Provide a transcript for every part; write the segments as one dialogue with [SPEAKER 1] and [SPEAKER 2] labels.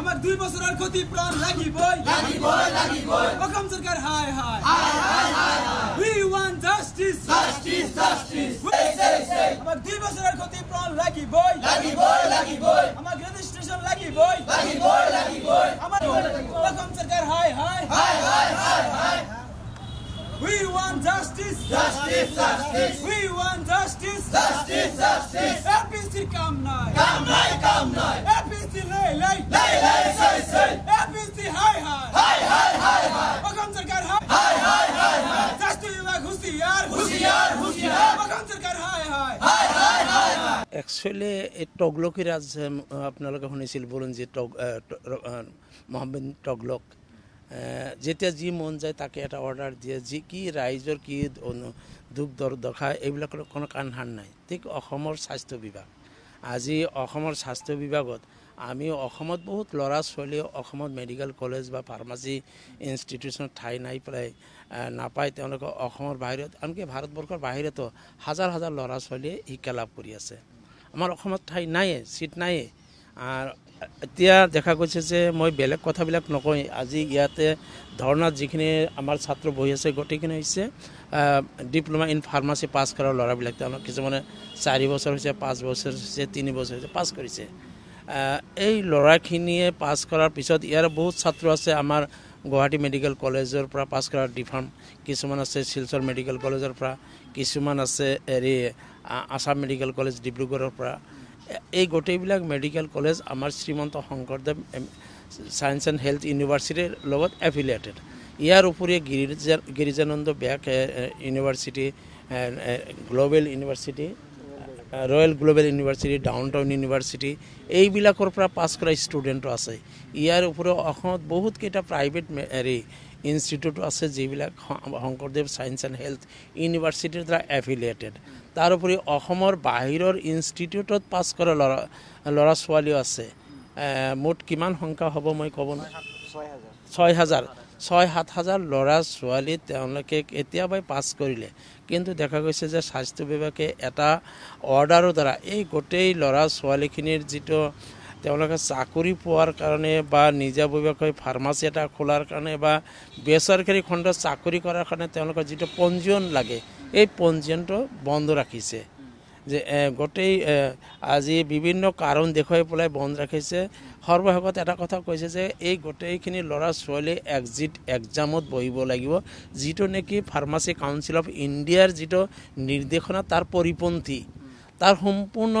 [SPEAKER 1] আমার দুই বছরের ক্ষতি প্রাণ লাগিবই অসম সরকার হাই হাই উই ওয়ান জাস্টিস আমার দুই বছরের ক্ষতি প্রাণ লাগিবই আমার
[SPEAKER 2] রেজিস্ট্রেশন লাগিবই আমার
[SPEAKER 1] অসম সরকার হাই হাই We want justice! Justice! Justice! We want justice! Justice! Justice! APC come night! Come night! Actually এই তগলকী ৰাজ আপোনালোকে শুনিছিল বুৰঞ্জী টগ মহম্মদ তগলক যেতিয়া যি মন যায় তাকে এটা অৰ্ডাৰ দিয়ে যি কি ৰাইজৰ কি দুখ দৰ দশা এইবিলাকৰ কোনো কাণহাৰ নাই ঠিক অসমৰ স্বাস্থ্য বিভাগ আজি অসমৰ স্বাস্থ্য বিভাগত আমি অসমত বহুত ল'ৰা ছোৱালীয়ে অসমত মেডিকেল কলেজ বা ফাৰ্মাচী ইনষ্টিটিউশ্যনত ঠাই নাই প্ৰায় নাপায় তেওঁলোকে অসমৰ বাহিৰত আনকি ভাৰতবৰ্ষৰ বাহিৰতো হাজাৰ হাজাৰ ল'ৰা ছোৱালীয়ে শিক্ষা লাভ কৰি আছে আমাৰ অসমত ঠাই নাইয়ে চিট নাইয়ে এতিয়া দেখা গৈছে যে মই বেলেগ কথাবিলাক নকওঁ আজি ইয়াতে ধৰ্ণাত যিখিনি আমাৰ ছাত্ৰ বহি আছে গোটেইখিনি হৈছে ডিপ্ল'মা ইন ফাৰ্মাচি পাছ কৰা ল'ৰাবিলাক তেওঁলোক কিছুমানে চাৰি বছৰ হৈছে পাঁচ বছৰ হৈছে তিনি বছৰ হৈছে পাছ কৰিছে এই ল'ৰাখিনিয়ে পাছ কৰাৰ পিছত ইয়াৰ বহুত ছাত্ৰ আছে আমাৰ গুৱাহাটী মেডিকেল কলেজৰ পৰা পাছ কৰা ডিফাৰ্ম কিছুমান আছে শিলচৰ মেডিকেল কলেজৰ পৰা কিছুমান আছে হেৰি আছাম মেডিকেল কলেজ ডিব্ৰুগড়ৰ পৰা এই গোটেইবিলাক মেডিকেল কলেজ আমাৰ Srimanta Sankardev science and health ইউনিভাৰ্চিটিৰ লগত এফিলিয়েটেড ইয়াৰ উপৰিয়ে গিৰিজা গিৰিজানন্দ বেগ university global university royal global university down town university এইবিলাকৰ পৰা পাছ কৰা ষ্টুডেণ্টো আছে ইয়াৰ উপৰিও অসমত বহুতকেইটা প্ৰাইভেট হেৰি ইনষ্টিটিউটো আছে যিবিলাক শংকৰদেৱ ছায়েন্স এণ্ড হেল্থ ইউনিভাৰ্চিটিৰ দ্বাৰা এফিলিয়েটেড তাৰোপৰি অসমৰ বাহিৰৰ ইনষ্টিটিউটত পাছ কৰা ল'ৰা ল'ৰা ছোৱালীও আছে মুঠ কিমান সংখ্যা হ'ব মই ক'ব নোৱাৰোঁ ছয় হাজাৰ ছয় সাত হাজাৰ ল'ৰা ছোৱালী তেওঁলোকে কেতিয়াবাই পাছ কৰিলে কিন্তু দেখা গৈছে যে স্বাস্থ্য বিভাগে এটা অৰ্ডাৰৰ দ্বাৰা এই গোটেই ল'ৰা ছোৱালীখিনিৰ যিটো তেওঁলোকে চাকৰি পোৱাৰ কাৰণে বা নিজাববীয়াকৈ ফাৰ্মাচী এটা খোলাৰ কাৰণে বা বেচৰকাৰী খণ্ডত চাকৰি কৰাৰ কাৰণে তেওঁলোকৰ যিটো পঞ্জীয়ন লাগে এই পঞ্জীয়নটো বন্ধ ৰাখিছে যে গোটেই আজি বিভিন্ন কাৰণ দেখুৱাই পেলাই বন্ধ ৰাখিছে সৰ্বশেষত এটা কথা কৈছে যে এই গোটেইখিনি ল'ৰা ছোৱালী এক্সিট এক্সামত বহিব লাগিব যিটো নেকি ফাৰ্মাচী কাউঞ্চিল অফ ইণ্ডিয়াৰ যিটো নিৰ্দেশনা তাৰ পৰিপন্থী তাৰ সম্পূৰ্ণ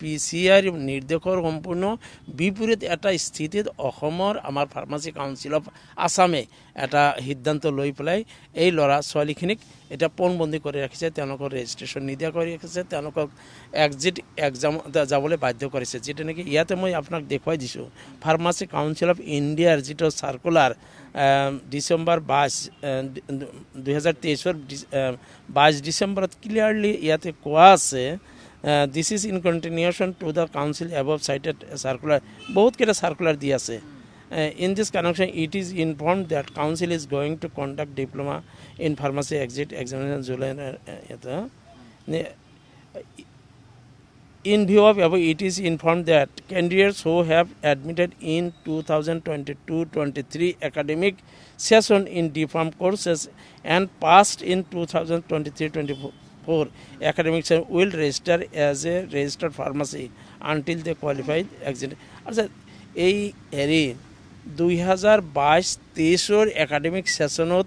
[SPEAKER 1] পি চি আইৰ নিৰ্দেশৰ সম্পূৰ্ণ বিপৰীত এটা স্থিতিত অসমৰ আমাৰ ফাৰ্মাচি কাউঞ্চিল অফ আছামে এটা সিদ্ধান্ত লৈ পেলাই এই ল'ৰা ছোৱালীখিনিক এতিয়া পোনবন্দী কৰি ৰাখিছে তেওঁলোকৰ ৰেজিষ্ট্ৰেশ্যন নিদিয়া কৰি ৰাখিছে তেওঁলোকক এক্সিট এক্সাম যাবলৈ বাধ্য কৰিছে যিটো নেকি ইয়াতে মই আপোনাক দেখুৱাই দিছোঁ ফাৰ্মাচি কাউঞ্চিল অফ ইণ্ডিয়াৰ যিটো চাৰ্কুলাৰ ডিচেম্বৰ বাইছ দুহেজাৰ তেইছৰ বাইছ ডিচেম্বৰত ক্লিয়াৰলি ইয়াতে কোৱা আছে this is in continuation to the council above cited circular বহুতকেইটা চাৰ্কুলাৰ দি আছে in this connection it is inform that council is going to conduct diploma in pharmacy exit examination July In view of above, it is informed that candidates who have admitted in 2022-23 academic session in DFARM courses and passed in 2023-24 academic session will register as a registered pharmacy until they qualify. এই হেৰি দুহেজাৰ বাইছ তেইছৰ academic ছেশ্যনত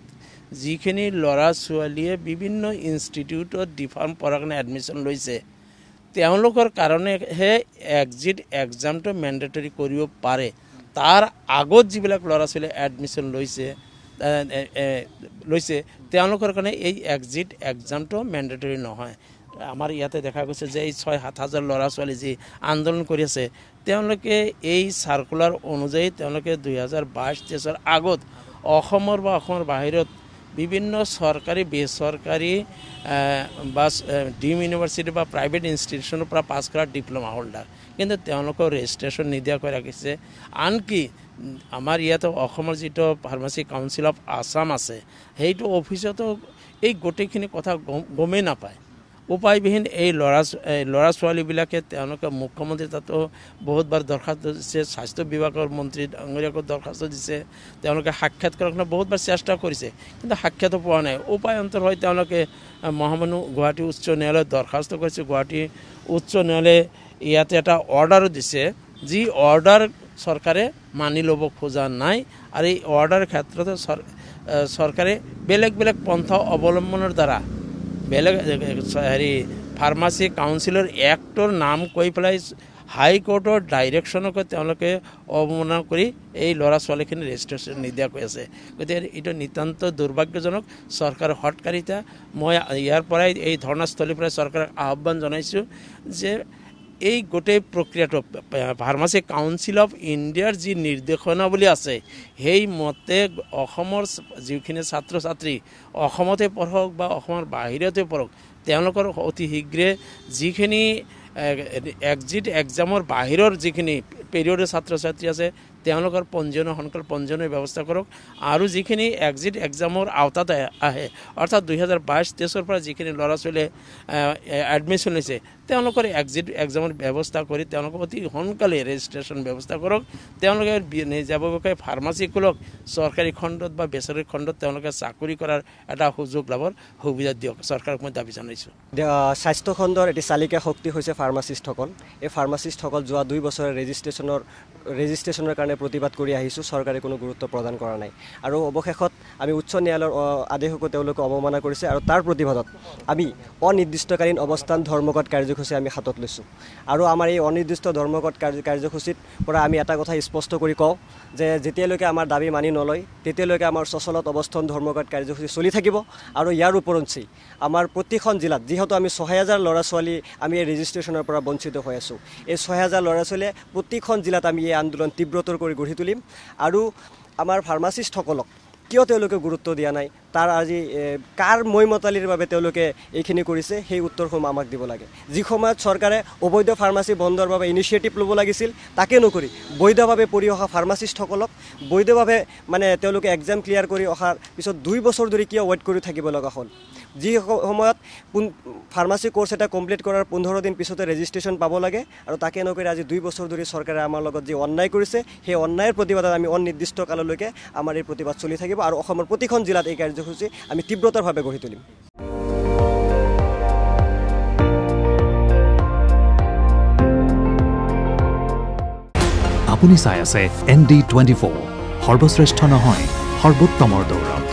[SPEAKER 1] যিখিনি ল'ৰা ছোৱালীয়ে বিভিন্ন ইনষ্টিটিউটত ডিফাৰ্ম পঢ়াৰ কাৰণে এডমিশ্যন লৈছে তেওঁলোকৰ কাৰণেহে এক্সিট এক্সামটো মেণ্ডেটৰী কৰিব পাৰে তাৰ আগত যিবিলাক ল'ৰা ছোৱালীয়ে এডমিশ্যন লৈছে লৈছে তেওঁলোকৰ কাৰণে এই এক্সিট এক্সামটো মেণ্ডেটৰী নহয় আমাৰ ইয়াতে দেখা গৈছে যে এই ছয় সাত হাজাৰ ল'ৰা ছোৱালী যি আন্দোলন কৰি আছে তেওঁলোকে এই চাৰ্কুলাৰ অনুযায়ী তেওঁলোকে দুহেজাৰ বাইছ তেইছৰ আগত অসমৰ বা অসমৰ বাহিৰত বিভিন্ন চৰকাৰী বেচৰকাৰী বা ডিম ইউনিভাৰ্চিটি বা প্ৰাইভেট ইনষ্টিটিউশ্যনৰ পৰা পাছ কৰা ডিপ্ল'মা হোল্ডাৰ কিন্তু তেওঁলোকক ৰেজিষ্ট্ৰেশ্যন নিদিয়াকৈ ৰাখিছে আনকি আমাৰ ইয়াতে অসমৰ যিটো ফাৰ্মাচি কাউঞ্চিল অফ আছাম আছে সেইটো অফিচতো এই গোটেইখিনি কথা গমেই নাপায় উপায়বিহীন এই ল'ৰা ল'ৰা ছোৱালীবিলাকে তেওঁলোকে মুখ্যমন্ত্ৰী তাতো বহুতবাৰ দৰ্খাস্ত দিছে স্বাস্থ্য বিভাগৰ মন্ত্ৰী ডাঙৰীয়াকো দৰ্খাস্ত দিছে তেওঁলোকে সাক্ষাৎ কৰাৰ কাৰণে বহুতবাৰ চেষ্টা কৰিছে কিন্তু সাক্ষাৎ পোৱা নাই উপায় অন্তৰ হৈ তেওঁলোকে মহামানু গুৱাহাটী উচ্চ ন্যায়ালয়ত দৰ্খাস্ত কৰিছে গুৱাহাটী উচ্চ ন্যায়ালয়ে ইয়াতে এটা অৰ্ডাৰো দিছে যি অৰ্ডাৰ চৰকাৰে মানি ল'ব খোজা নাই আৰু এই অৰ্ডাৰ ক্ষেত্ৰতে চৰকাৰে বেলেগ বেলেগ পন্থা অৱলম্বনৰ দ্বাৰা বেলেগ হেৰি ফাৰ্মাচী কাউন্সিলৰ এক্টৰ নাম কৈ পেলাই হাইকোৰ্টৰ ডাইৰেকশ্যনকে তেওঁলোকে অৱমাননা কৰি এই ল'ৰা ছোৱালীখিনি ৰেজিষ্ট্ৰেশ্যন নিদিয়া কৈ আছে গতিকে এইটো নিতান্ত দুৰ্ভাগ্যজনক চৰকাৰৰ হটকাৰিতা মই ইয়াৰ পৰাই এই ধৰ্ণাস্থলীৰ পৰাই চৰকাৰক আহ্বান জনাইছোঁ যে এই গোটেই প্ৰক্ৰিয়াটো ফাৰ্মাচী কাউন্সিল অফ ইণ্ডিয়াৰ যি নিৰ্দেশনা বুলি আছে সেইমতে অসমৰ যিখিনি ছাত্ৰ ছাত্ৰী অসমতে পঢ়ক বা অসমৰ বাহিৰতে পঢ়ক তেওঁলোকৰ অতি শীঘ্ৰে যিখিনি এক্সিট এক্সামৰ বাহিৰৰ যিখিনি পেৰিয়ডৰ ছাত্ৰ ছাত্ৰী আছে তেওঁলোকৰ পঞ্জীয়নৰ সোনকালে পঞ্জীয়নৰ ব্যৱস্থা কৰক আৰু যিখিনি এক্সিট এক্সামৰ আওতাত আহে অৰ্থাৎ দুহেজাৰ বাইছ তেইছৰ পৰা যিখিনি ল'ৰা ছোৱালীয়ে এডমিশ্যন লৈছে তেওঁলোকৰ এক্সিট এক্সামৰ ব্যৱস্থা কৰি তেওঁলোকক অতি সোনকালে ৰেজিষ্ট্ৰেশ্যন ব্যৱস্থা কৰক তেওঁলোকে নিজাববীয়াকৈ ফাৰ্মাচী খোলক চৰকাৰী খণ্ডত বা বেচৰকাৰী খণ্ডত তেওঁলোকে চাকৰি কৰাৰ এটা সুযোগ লাভৰ সুবিধা দিয়ক চৰকাৰক মই দাবী জনাইছোঁ
[SPEAKER 2] স্বাস্থ্য খণ্ডৰ এটি চালিকা শক্তি হৈছে ফাৰ্মাচিষ্টসকল এই ফাৰ্মাচিষ্টসকল যোৱা দুই বছৰে ৰেজিষ্ট্ৰেশ্যনৰ ৰেজিষ্ট্ৰেশ্যনৰ কাৰণে প্ৰতিবাদ কৰি আহিছোঁ চৰকাৰে কোনো গুৰুত্ব প্ৰদান কৰা নাই আৰু অৱশেষত আমি উচ্চ ন্যায়ালয়ৰ আদেশকো তেওঁলোকে অৱমাননা কৰিছে আৰু তাৰ প্ৰতিবাদত আমি অনিৰ্দিষ্টকালীন অৱস্থান ধৰ্মঘট কাৰ্য কাৰ্যসূচী আমি হাতত লৈছোঁ আৰু আমাৰ এই অনিৰ্দিষ্ট ধৰ্মঘট কাৰ্য কাৰ্যসূচীত পৰা আমি এটা কথা স্পষ্ট কৰি কওঁ যে যেতিয়ালৈকে আমাৰ দাবী মানি নলয় তেতিয়ালৈকে আমাৰ চচলত অৱস্থান ধৰ্মঘট কাৰ্যসূচী চলি থাকিব আৰু ইয়াৰ ওপৰঞ্চি আমাৰ প্ৰতিখন জিলাত যিহেতু আমি ছয় হাজাৰ ল'ৰা ছোৱালী আমি এই ৰেজিষ্ট্ৰেশ্যনৰ পৰা বঞ্চিত হৈ আছোঁ এই ছয় হাজাৰ ল'ৰা ছোৱালীয়ে প্ৰতিখন জিলাত আমি এই আন্দোলন তীব্ৰতৰ কৰি গঢ়ি তুলিম আৰু আমাৰ ফাৰ্মাচিষ্টসকলক কিয় তেওঁলোকে গুৰুত্ব দিয়া নাই তাৰ আজি কাৰ মৈমতালিৰ বাবে তেওঁলোকে এইখিনি কৰিছে সেই উত্তৰসমূহ আমাক দিব লাগে যি সময়ত চৰকাৰে অবৈধ ফাৰ্মাচী বন্ধৰ বাবে ইনিচিয়েটিভ ল'ব লাগিছিল তাকে নকৰি বৈধভাৱে পঢ়ি অহা ফাৰ্মাচিষ্টসকলক বৈধভাৱে মানে তেওঁলোকে এক্সাম ক্লিয়াৰ কৰি অহাৰ পিছত দুই বছৰ ধৰি কিয় ৱেইট কৰি থাকিব লগা হ'ল যি সময়ত পোন ফাৰ্মাচী কোৰ্চ এটা কমপ্লিট কৰাৰ পোন্ধৰ দিন পিছতে ৰেজিষ্ট্ৰেশ্যন পাব লাগে আৰু তাকে নকৰি আজি দুই বছৰ ধৰি চৰকাৰে আমাৰ লগত যি অন্যায় কৰিছে সেই অন্যায়ৰ প্ৰতিবাদত আমি অনিৰ্দিষ্ট কাললৈকে আমাৰ এই প্ৰতিবাদ চলি থাকিব আৰু অসমৰ প্ৰতিখন জিলাত এই কাৰ্যসূচী আমি তীব্ৰতৰভাৱে গঢ়ি তুলিম আপুনি চাই আছে এন ডি টুৱেণ্টি ফ'ৰ সৰ্বশ্ৰেষ্ঠ নহয় সৰ্বোত্তমৰ দৌৰা